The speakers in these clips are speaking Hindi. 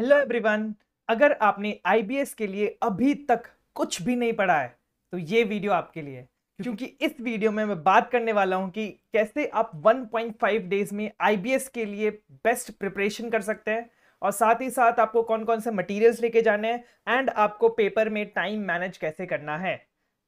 हेलो एवरीवन अगर आपने आईबीएस के लिए अभी तक कुछ भी नहीं पढ़ा है तो ये वीडियो आपके लिए क्योंकि इस वीडियो में मैं बात करने वाला हूं कि कैसे आप 1.5 डेज में आईबीएस के लिए बेस्ट प्रिपरेशन कर सकते हैं और साथ ही साथ आपको कौन कौन से मटेरियल्स लेके जाने हैं एंड आपको पेपर में टाइम मैनेज कैसे करना है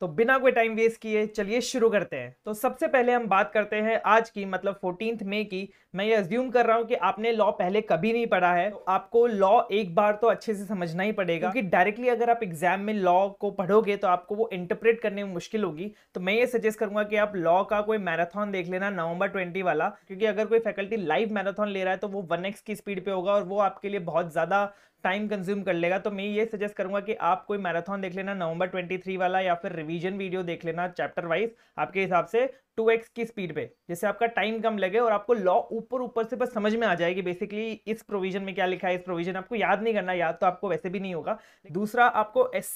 तो बिना कोई टाइम वेस्ट किए चलिए शुरू करते हैं तो सबसे पहले हम बात करते हैं आज की मतलब फोर्टीन मई की मैं ये अज्यूम कर रहा हूँ कि आपने लॉ पहले कभी नहीं पढ़ा है तो आपको लॉ एक बार तो अच्छे से समझना ही पड़ेगा क्योंकि डायरेक्टली अगर आप एग्जाम में लॉ को पढ़ोगे तो आपको वो इंटरप्रेट करने में मुश्किल होगी तो मैं ये सजेस्ट करूंगा कि आप लॉ का कोई मैराथन देख लेना नवंबर ट्वेंटी वाला क्योंकि अगर कोई फैकल्टी लाइव मैराथन ले रहा है तो वो वन की स्पीड पर होगा और वो आपके लिए बहुत ज़्यादा टाइम कंज्यूम कर लेगा तो मैं ये सजेस्ट करूंगा कि आप कोई मैराथन देख लेना नवंबर 23 वाला या फिर रिवीजन वीडियो देख लेना चैप्टर वाइज आपके हिसाब से टू एक्स की स्पीड पे जैसे आपका टाइम कम लगे और आपको लॉ ऊपर ऊपर से बस समझ में आ जाएगी बेसिकली इस प्रोविजन में क्या लिखा है इस प्रोविजन आपको याद नहीं करना याद तो आपको वैसे भी नहीं होगा दूसरा आपको एस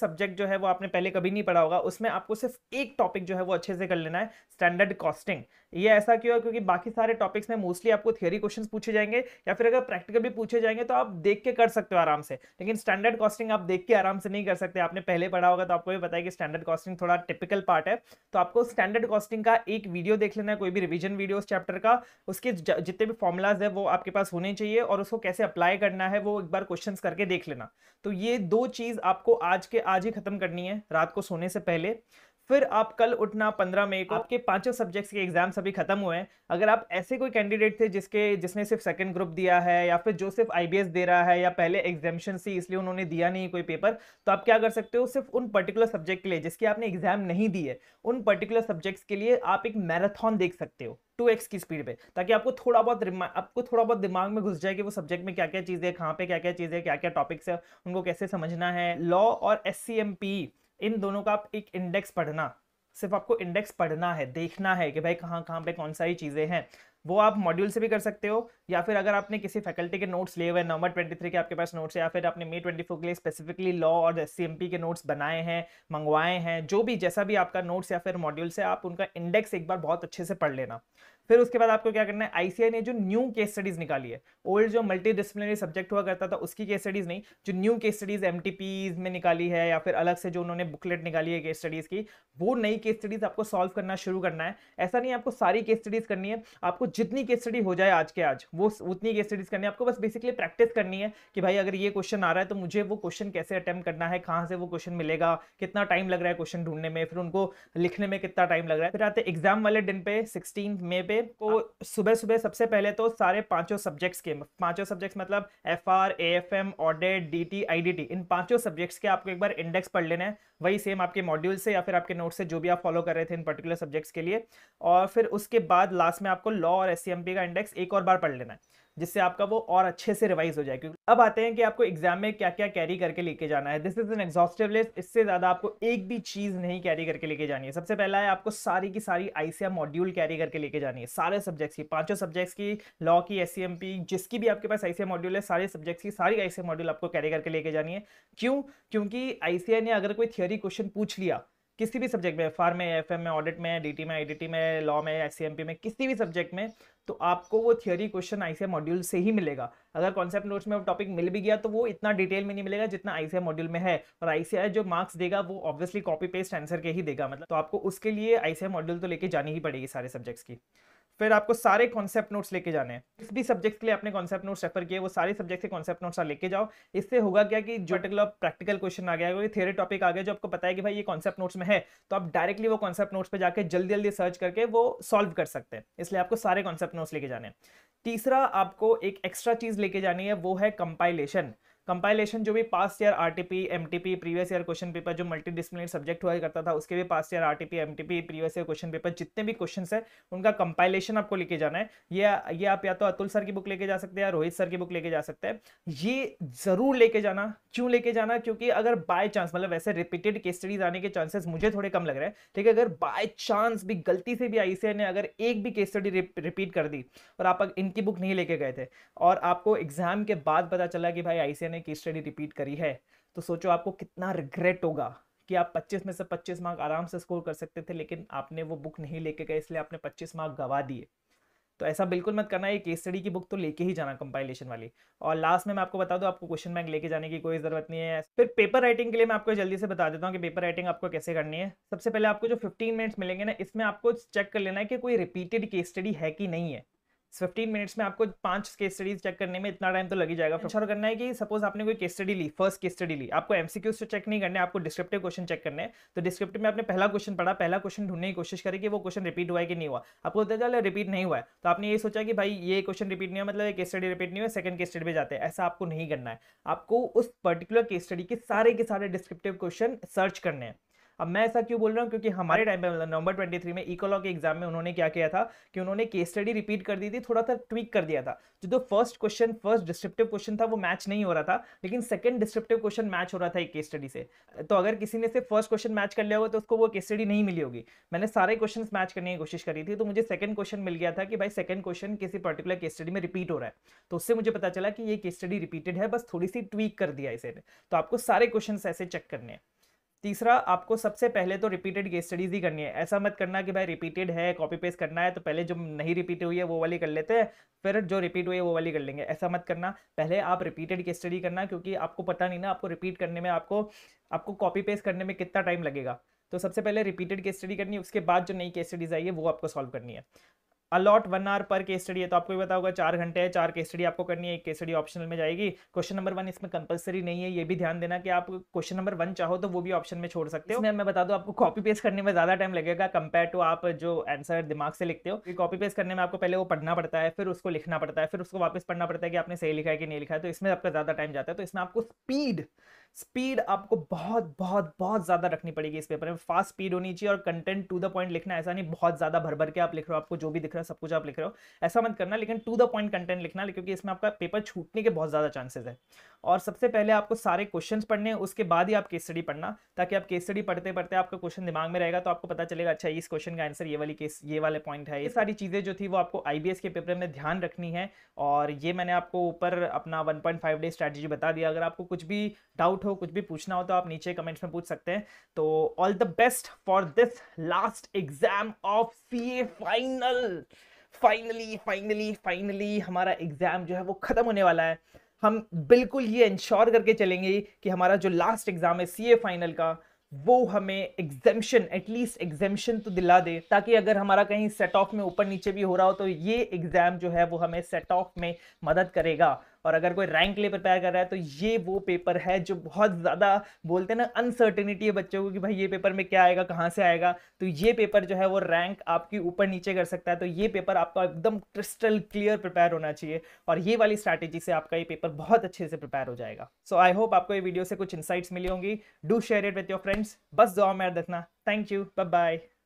सब्जेक्ट जो है वो आपने पहले कभी नहीं पढ़ा होगा उसमें आपको सिर्फ एक टॉपिक जो है वो अच्छे से कर लेना है स्टैंडर्ड कॉस्टिंग ये ऐसा क्यों है क्योंकि बाकी सारे टॉपिक्स में मोस्टली आपको थियरी क्वेश्चन पूछे जाएंगे या फिर अगर प्रैक्टिकल भी पूछे जाएंगे तो आप देख के कर सकते हो आराम से लेकिन स्टैंडर्ड कॉस्टिंग आप देख के आराम से नहीं कर सकते आपने पहले पढ़ा होगा तो आपको भी बताया कि स्टैंडर्ड कॉस्टिंग थोड़ा टिपिकल पार्ट है तो आपको स्टैंडर्ड कॉस्टिंग क्वेश्चन का एक वीडियो देख लेना है कोई भी रिविजन वीडियो उस चैप्टर का उसके जितने भी फॉर्मुलाज है वो आपके पास होने चाहिए और उसको कैसे अप्लाई करना है वो एक बार क्वेश्चन करके देख लेना तो ये दो चीज़ आपको आज के आज ही खत्म करनी है रात को सोने से पहले फिर आप कल उठना पंद्रह मई को हाँ। आपके पांचों सब्जेक्ट्स के एग्जाम सभी खत्म हुए हैं अगर आप ऐसे कोई कैंडिडेट थे जिसके जिसने सिर्फ सेकंड ग्रुप दिया है या फिर जो सिर्फ आई दे रहा है या पहले एग्जामेशन थी इसलिए उन्होंने दिया नहीं कोई पेपर तो आप क्या कर सकते हो सिर्फ उन पर्टिकुलर सब्जेक्ट के लिए जिसके आपने एग्जाम नहीं दी है उन पर्टिकुलर सब्जेक्ट्स के लिए आप एक मैराथन देख सकते हो टू एक्स की स्पीड पे ताकि आपको थोड़ा बहुत आपको थोड़ा बहुत दिमाग में घुस जाए कि वो सब्जेक्ट में क्या क्या चीज़ें कहाँ पे क्या क्या चीज़ें क्या क्या टॉपिक्स है उनको कैसे समझना है लॉ और एस सी एम पी इन दोनों का आप एक इंडेक्स पढ़ना सिर्फ आपको इंडेक्स पढ़ना है देखना है कि भाई कहाँ कहाँ पे कौन सारी चीज़ें हैं वो आप मॉड्यूल से भी कर सकते हो या फिर अगर आपने किसी फैकल्टी के नोट्स लिए हुए नवंबर 23 के आपके पास नोट्स या फिर आपने मे 24 के लिए स्पेसिफिकली लॉ और एस के नोट्स बनाए हैं मंगवाए हैं जो भी जैसा भी आपका नोट्स या फिर मॉड्यूल से आप उनका इंडेक्स एक बार बहुत अच्छे से पढ़ लेना फिर उसके बाद आपको क्या करना है आईसीआई ने जो न्यू केस स्टडीज निकाली है ओल्ड जो मल्टी सब्जेक्ट हुआ करता था उसकी केस स्टडीज नहीं जो न्यू केस स्टडीज एम में निकाली है या फिर अलग से जो उन्होंने बुकलेट निकाली है केस स्टडीज की वो नई केस स्टडीज आपको सॉल्व करना शुरू करना है ऐसा नहीं आपको सारी केस स्टडीज करनी है आपको जितनी केस स्टडी हो जाए आज के आज वो उतनी केस स्टडीज करनी है आपको बस बेसिकली प्रैक्टिस करनी है कि भाई अगर ये क्वेश्चन आ रहा है तो मुझे वो क्वेश्चन कैसे अटैम्प्ट करना है कहाँ से वो क्वेश्चन मिलेगा कितना टाइम लग रहा है क्वेश्चन ढूंढने में फिर उनको लिखने में कितना टाइम लग रहा है फिर आते एग्जाम वाले दिन पे सिक्सटीन मे पे को तो हाँ। सुबह सुबह सबसे पहले तो सारे पांचों सब्जेक्ट्स के पांचों सब्जेक्ट्स मतलब F R A F M audit D T I D T इन पांचों सब्जेक्ट्स के आपको एक बार इंडेक्स पढ़ लेना है वही सेम आपके मॉड्यूल से या फिर आपके नोट से जो भी आप फॉलो कर रहे थे इन पर्टिकुलर सब्जेक्ट्स के लिए और फिर उसके बाद लास्ट में आपको लॉ और एस e का इंडेक्स एक और बार पढ़ लेना है जिससे आपका वो और अच्छे से रिवाइज हो जाए क्योंकि अब आते हैं कि आपको एग्जाम में क्या क्या कैरी करके लेके जाना है this is an exhaustive list इससे ज़्यादा आपको एक भी चीज़ नहीं कैरी करके लेके जानी है सबसे पहला है आपको सारी की सारी आईसीआर मॉड्यूल कैरी करके लेके जानी है सारे सब्जेक्ट्स की पांचों सब्जेक्ट्स की लॉ की एस e जिसकी भी आपके पास आईसीआर मॉड्यूल है सारे सब्जेक्ट्स की सारी आईसीआर मॉड्यूल आपको कैरी करके लेके जानी है क्यों क्योंकि आईसीआई ने अगर कोई थियोरी क्वेश्चन पूछ लिया किसी भी सब्जेक्ट में एफ में एफ में ऑडिट में डी में आई में लॉ में एस में किसी भी सब्जेक्ट में तो आपको वो थियोरी क्वेश्चन आई मॉड्यूल से ही मिलेगा अगर कॉन्सेप्ट नोट्स में टॉपिक मिल भी गया तो वो इतना डिटेल में नहीं मिलेगा जितना आई मॉड्यूल में है और आई जो मार्क्स देगा वो ऑब्वियसली कॉपी पेस्ट आंसर के ही देगा मतलब तो आपको उसके लिए आई मॉड्यूल तो लेके जानी ही पड़ेगी सारे सब्जेक्ट्स की फिर आपको सारे कॉन्सेप्ट नोट्स लेके जाने हैं भी सब्जेक्ट के लिए आपने कॉन्सेप्ट नोट्स रेफर किए वो सारे सब्जेक्ट के कॉन्सेप्ट नोट्स लेके जाओ इससे होगा क्या कि जो पर्टिकुलर प्रैक्टिकल क्वेश्चन आ गया थे टॉपिक आ गया जो आपको पता है कि भाई ये कॉन्सेप्ट नोट्स में है तो आप डायरेक्टली वो कॉन्सेप्ट नोट्स पर जाकर जल्दी जल्दी सर्च करके वो सॉल्व कर सकते हैं इसलिए आपको सारे कॉन्सेप्ट नोट्स लेके जाने तीसरा आपको एक एक्स्ट्रा चीज़ लेके जानी है वो है कंपाइलेशन कंपाइलेशन जो भी past year RTP MTP previous year question paper जो मल्टी सब्जेक्ट हुआ करता था उसके भी past year RTP MTP previous year question paper जितने भी क्वेश्चन है उनका कंपाइलेशन आपको लेके जाना है ये ये आप या तो अतुल सर की बुक लेके जा सकते हैं या रोहित सर की बुक लेके जा सकते हैं ये जरूर लेके जाना क्यों लेके जाना क्योंकि अगर बाय चांस मतलब वैसे रिपीटेड केस स्टडीज आने के चांसेस मुझे थोड़े कम लग रहे हैं ठीक है अगर बाय चांस भी गलती से भी आईसीआई ने अगर एक भी केस स्टडी रिपीट कर दी और आप इनकी बुक नहीं लेके गए थे और आपको एग्जाम के बाद पता चला कि भाई आईसीआई ने की स्टडी रिपीट करी है तो सोचो आपको कितना रिग्रेट होगा कि आप 25 में से 25 मार्क आराम से स्कोर कर सकते थे लेकिन आपने वो बुक नहीं लेके गए इसलिए आपने 25 मार्क गवा दिए तो ऐसा बिल्कुल मत करना ये केस स्टडी की बुक तो लेके ही जाना कंपाइलेशन वाली और लास्ट में मैं आपको बता दूं आपको क्वेश्चन बैंक लेके जाने की कोई ज़रूरत नहीं है फिर पेपर राइटिंग के लिए मैं आपको जल्दी से बता देता हूँ कि पेपर राइटिंग आपको कैसे करनी है सबसे पहले आपको जो फिफ्टीन मिनट्स मिलेंगे ना इसमें आपको चेक कर लेना है कि कोई रिपीटेड केस स्टडी है कि नहीं है फिफ्टीन मिनट्स में आपको पांच केस स्टडीज चेक करने में इतना टाइम तो लगी जाएगा जाएगा अच्छा। और करना है कि सपोज आपने कोई केस स्टडी ली फर्स्ट केस स्टडी ली आपको एमसीक्यूज तो चेक नहीं करने आपको डिस्क्रिप्टिव क्वेश्चन चेक करने तो डिस्क्रिप्टिव में आपने पहला क्वेश्चन पढ़ा पहला क्वेश्चन ढूंढने की कोशिश करें कि वो क्वेश्चन रिपीट हुआ है कि नहीं हुआ आपको पता चला रिपीट नहीं हुआ है तो आपने ये सोचा कि भाई ये क्वेश्चन रिपीट नहीं हुआ मतलब केस स्टडी रिपीट नहीं हुआ सेकंड केस स्टडी पे जाते हैं ऐसा आपको नहीं करना है आपको उस पर्टिकुलर केस स्टडी के सारे के सारे डिस्क्रिप्टिव क्वेश्चन सर्च करने हैं अब मैं ऐसा क्यों बोल रहा हूँ क्योंकि हमारे टाइम पे मतलब नवंबर ट्वेंटी थ्री में इकोलॉ के एग्जाम में उन्होंने क्या किया था कि उन्होंने केस स्टडी रिपीट कर दी थी थोड़ा सा ट्विक कर दिया था जो तो first question first descriptive question था वो मैच नहीं हो रहा था लेकिन सेकंड डिस्क्रिप्टिव क्वेश्चन मैच हो रहा था एक केस स्टडी से तो अगर किसी ने सिर्फ फर्स्ट क्वेश्चन मैच कर लिया होगा तो उसको वो केस स्टडी नहीं मिली होगी मैंने सारे क्वेश्चन मैच करने की कोशिश करी थी तो मुझे सेकंड क्वेश्चन मिल गया था कि भाई सेकंड क्वेश्चन किसी पर्टिकुलर केस स्टडी में रिपीट हो रहा है तो उससे मुझे पता चला कि ये केस स्टडी रिपीटेड है बस थोड़ी सी ट्वीक कर दिया इसे तो आपको सारे क्वेश्चन ऐसे चेक करने हैं तीसरा आपको सबसे पहले तो रिपीटेड केस स्टडीज ही करनी है ऐसा मत करना कि भाई रिपीटेड है कॉपी पेस्ट करना है तो पहले जो नहीं रिपीट हुई है वो वाली कर लेते हैं फिर जो रिपीट हुई है वो वाली कर लेंगे ऐसा मत करना पहले आप रिपीटेड केस स्टडी करना क्योंकि आपको पता नहीं ना आपको रिपीट करने में आपको आपको कॉपी पेस्ट करने में कितना टाइम लगेगा तो सबसे पहले रिपीटेड केस स्टडी करनी है उसके बाद जो नई केस स्टडीज आई है वो आपको सॉल्व करनी है अलॉट वन आवर पर केस स्टडी है तो आपको भी पता होगा चार घंटे है चार केस स्टडी आपको करनी है एक केस स्टडी ऑप्शनल में जाएगी क्वेश्चन नंबर वन इसमें कंपलसरी नहीं है ये भी ध्यान देना कि आप क्वेश्चन नंबर वन चाहो तो वो भी ऑप्शन में छोड़ सकते हो मैं मैं बता दूं आपको कॉपी पेस्ट करने में ज्यादा टाइम लगेगा कंपेयर टू आप जो आंसर दिमाग से लिखते हो कॉपी पेस्ट करने में आपको पहले वो पढ़ना पड़ता है फिर उसको लिखना पड़ता है फिर उसको वापस पढ़ना पड़ता है कि आपने सही लिखा है कि नहीं लिखा है तो इसमें आपका ज्यादा टाइम जाता है तो इसमें आपको स्पीड स्पीड आपको बहुत बहुत बहुत ज़्यादा रखनी पड़ेगी इस पेपर में फास्ट स्पीड होनी चाहिए और कंटेंट टू द पॉइंट लिखना ऐसा नहीं बहुत ज़्यादा भर भर के आप लिख रहे हो आपको जो भी दिख रहा है सब कुछ आप लिख रहे हो ऐसा मत करना लेकिन टू द पॉइंट कंटेंट लिखना क्योंकि इसमें आपका पेपर छूटने के बहुत ज़्यादा चांसेस है और सबसे पहले आपको सारे क्वेश्चन पढ़ने उसके बाद ही आप केस स्टडी पढ़ना ताकि आप केस स्टडी पढ़ते पढ़ते आपका क्वेश्चन दिमाग में रहेगा तो आपको पता चलेगा अच्छा इस क्वेश्चन का आंसर ये वाली केस ये वाले पॉइंट है ये सारी चीज़ें जो थी वो आपको आई के पेपर में ध्यान रखनी है और ये मैंने आपको ऊपर अपना one point five day strategy बता दिया अगर आपको कुछ भी डाउट डाउट हो कुछ भी पूछना हो तो आप नीचे कमेंट्स में पूछ सकते हैं तो all the best for this last exam of C final finally finally finally हमारा एग्जाम जो है वो खत्म होने वाला है हम बिल्कुल ये इंश्योर करके चलेंगे कि हमारा जो लास्ट एग्जाम है सी फाइनल का वो हमें एग्जेम्शन एटलीस्ट एग्जेम्शन तो दिला दे ताकि अगर हमारा कहीं सेट ऑफ में ऊपर नीचे भी हो रहा हो तो ये एग्जाम जो है वो हमें सेट ऑफ में मदद करेगा और अगर कोई रैंक के लिए प्रिपेयर कर रहा है तो ये वो पेपर है जो बहुत ज़्यादा बोलते हैं ना अनसर्टेनिटी है बच्चों को कि भाई ये पेपर में क्या आएगा कहाँ से आएगा तो ये पेपर जो है वो रैंक आपकी ऊपर नीचे कर सकता है तो ये पेपर आपका एकदम क्रिस्टल क्लियर प्रिपेयर होना चाहिए और ये वाली स्ट्रैटेजी से आपका ये पेपर बहुत अच्छे से प्रिपेयर हो जाएगा सो आई होप आपको ये वीडियो से कुछ इंसाइट्स मिली होंगी do share it with your friends बस दुआ में रखना थैंक यू बाय बाय